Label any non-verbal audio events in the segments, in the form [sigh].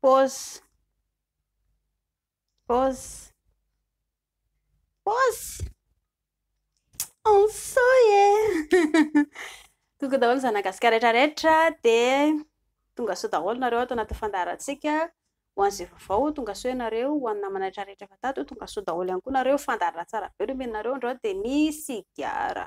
pôzy bôzy bozy ansoy e tonga daholo ny zaanagasikara rehetraretra dia tonga so daholonareo ahto anatiny fandararantsika ho anizay vaovao tonga so ianareo ho aninamanaretrarehetra fa tatoo tonga so daholo ihany koa nareo fandaraa tsara be ro mehninareo indreo dia ny sigara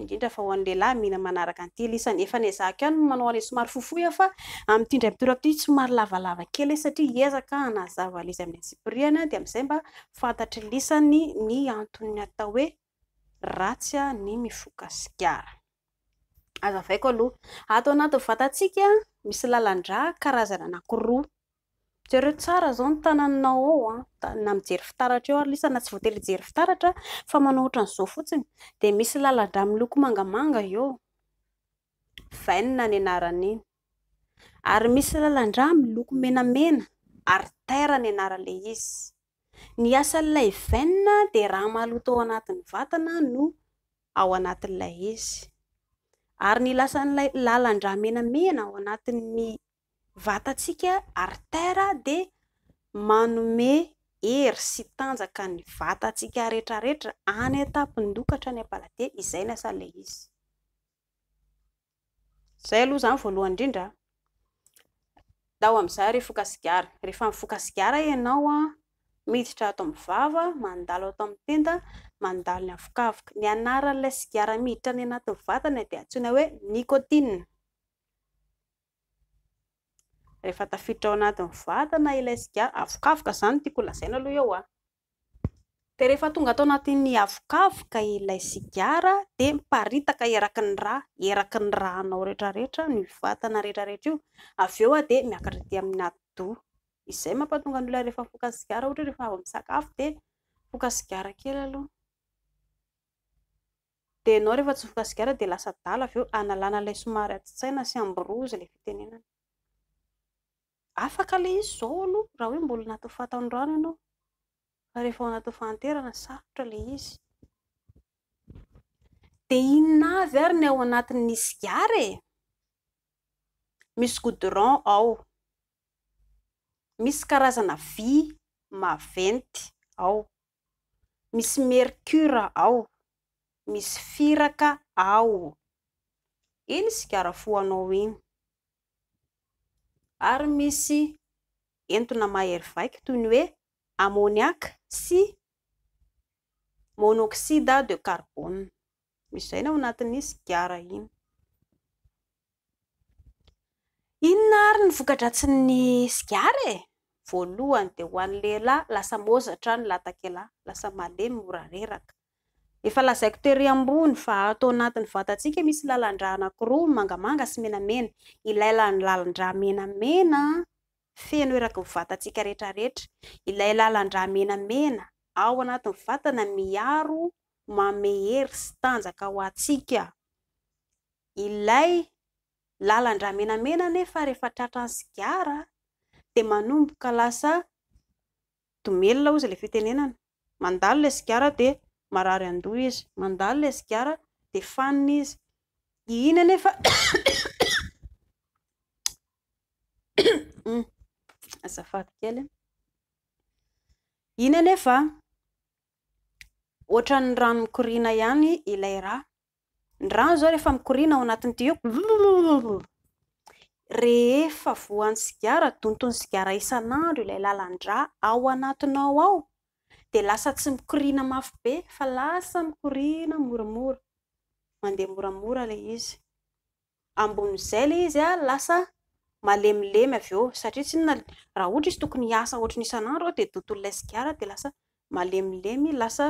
indrindra fa ho an'lehilahy mihina manaraka nity lisany efa nazahko any manao ainy somary fofo iah fa ami'ty ndray mitorapoty tsomary lavalava kely e satria hiezaka anazava l izay amin'ny n tsipiriana a di amin'izay mba fantatry lisany ny antony hatao hoe ratsy a ny mifokasikara azavaiko aloha atao anaty vatatsika misy lalandraa karazana nakiroa tsyreo tsara zao ny tananao ao ah. a na mijery fitaratra eo ary lisana tsy voatelyjery fitaratra fa mana otra n'izao fotsiny de misy lalandra miloko mangamanga eo vanna ny anaranainy ary misy lalandra miloko menamena ary tera ny anaran'lay izy ny asan'lay venna di raha mahalota ao anatin'ny vatana no ao anatin'ilay izy ary ny lasan'la lalandra menamena ao anatinny vatatsika artera dia manome ery sy tanjaka ny vatatsika rehetrarehetra an etapondokatra ny ampalatea izay na asaylay izy zay aloha izany voalohany indrindra da o amin'za re voka sigara rehefa ivokasigara ianao an miditra ato amin'ny vava manondalo ato aminny tenda manondalo ny avokavoka ny anaran'ilay sigara miditra ny anatinny vatany dia atsoina hoe nikotina rehefa tafiditra ao anaty ny vatana ilay siara avokavoka izany tiako lazaina aloha eoadeftngaataoayavokavoka ilay sigara d mparitaka erakiny ra eraky ny anao retaetra nvtnaeraeetra aveo a d miakatra di amin'ny a izay mampatonga ny la rehefa vokasiara ohatra refav misakafo d vokasiara kely aloha d nao rehefa tsyvoka iara d lasa dala aeo analanalay somary atstsaina sy ambyrozy lay fitenenana afaka lay izy zao aloha raha hoe mbola anatin fataonrano ianao fa rehefa ao anatyn'ny fanterana savotra lay izy dia innavy ary ny ao anatinyysigara e misy godron ao misy karazana vy maventy ao misy mercira ao misy firaka ao iny sigara foanao iny ary misy entona maherivaika toy ny hoe amôniaka sy monôksida de karbôna misy izay na o anatin'ny sgara iny inona ary ny vokadra tsy ny sigara e voalohany dia ho an'lahilahy lasa mozatra ny latake lahy lasa male miorareraka efa lazaiko toery ambony fa atao anatin'ny vatatsika misy lalandraha anakiroa n mangamanga sy menamena ilay lan lalandraamenamena feno eraky ny vatatsika reetrarehetra ilay lalandrahamenamena ao anatnny vatana miaro mamehery sytanjaka ho atsiaka ilay lalandraamenamena nefa rehefa tratrany sigara di manomboka lasa domelona ozy lay fitenenana mandalo lay sigara di marary andoha izy mandalo ilay sigara di fanina izy iny anefa [coughs] mm. azafaty kely iny anefa oatrany rano mikorina ihany ilay raha ny rano zao rehefa mikoriana ao anatiny idieoko v [sniffs] rehefa voan'ny sigara dontony sigara isan'andro ilay lalandraa ao anatinao ao di lasa tsy mikorina mafy be fa lasa mikorina moramora mandeha moramora lay izy ambonyizay lay izy a lasa malemilemy avy eo satria tsy na raha ohatra izy tokony hiasa ohatra ny isan'andro ao dia dotolo lasigara dia lasa malemilemy lasa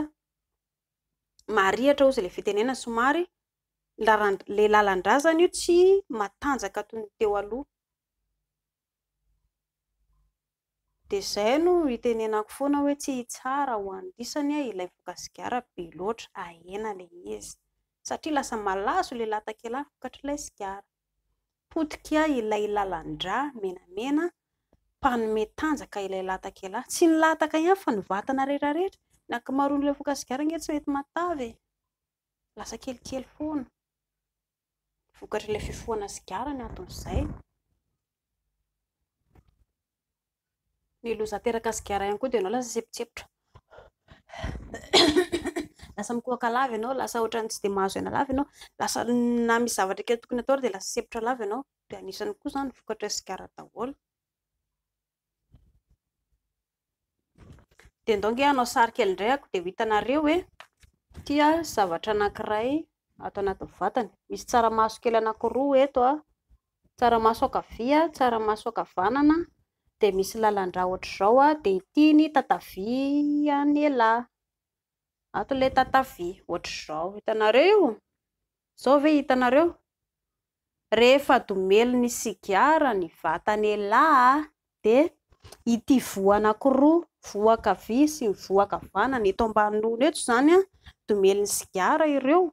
marihatra oizay ilay fitenena somary a lay lalandrazany io tsy matanjaka tony teo aloha di zay no itenenako foana hoe tsy tsara ho andisany a ilay vokasigara be loatra ahena lay izy satria lasa malaso lay latankela vokatra ilay sigara potik'a ilay lalandra menamena mpanometanjaka ilay latankelah tsy ny lataka ihay fa nivatana rehetrarehetra ny ankimaron'ilay vokasigara inge tsy mety matavye lasa kelikely foana vokatra lay fifoana sigara ny aton'izay ny lozahterakaiara iany ko dianao lasasepiseptrasi [coughs] anas tsy dhazo naozaadra tokony at d lasa septra anao daisany koa izany vokatra iaradahlo da ndongaanao sarykelyndraako dia hoitanareo e tia zavatra anankiray ato anaty vatany misy tsara mahso kely anakiroa eto a tsara mahso akavia tsara masoakavanana dia misy lalandraha oatra izao a dia itia ny tatavia any alahy ato ilay tatavya ohatra izao hitanareo io zao ve hitanareo rehefa domelo ny sigara ny vatany alay a di iti voaanakiroa voakavya sy ny voakavanany eto ambanonona etso izany an domelony sigara ireo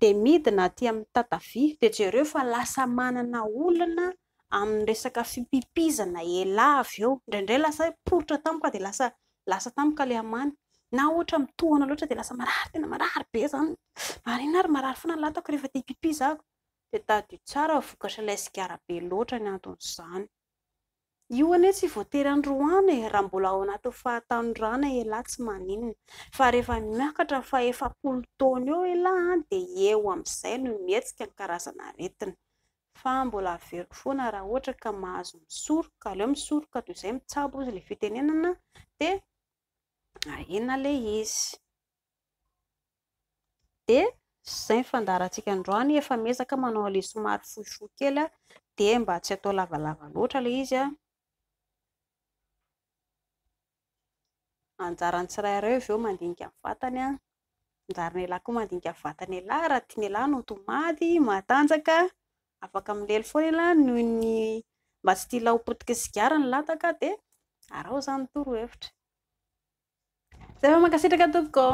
dia midina aty amin'ny tatavia di tsyireo fa lasa manana olona ami'ny resaka fipipizana elay avy eo indraindray lasa poritra tamik di lasa tamika leamany na oatra mtoana latra d lasa rayrary be nyary fnalatako rehefa dipipizaako de tadio tsara vokatra lay sigarabe lotra ny atonyzany io ane tsy voatery androany e, raha mbola ao anatyy fahatanorana elay tsy maninna fa rehefa miakatra fa efapolotony eo elay de eo amizay no mietsika ny karazana retina fa mbola averok foana raha ohatra ka mahazo misoroka aleo misoroka to izay mitsabo izy lay fitenenana dia ahiona lay izy dia zay nifandarantsika ndroany efa mezaka manao lay somary fohifo kely a di mba tsy atao lavalava loatra lay izy a anjaran tsira ireo avy eo mandinika vatany a anjarany alahy koa mandinika vatany alahy e raha tiany alay nootomady matanjaka afaka miy lelo foa lylay nohny mba tsy tia laopotiky sikara ny lataka di aro izany toro hevitra zay efa mahnkasitraka totoka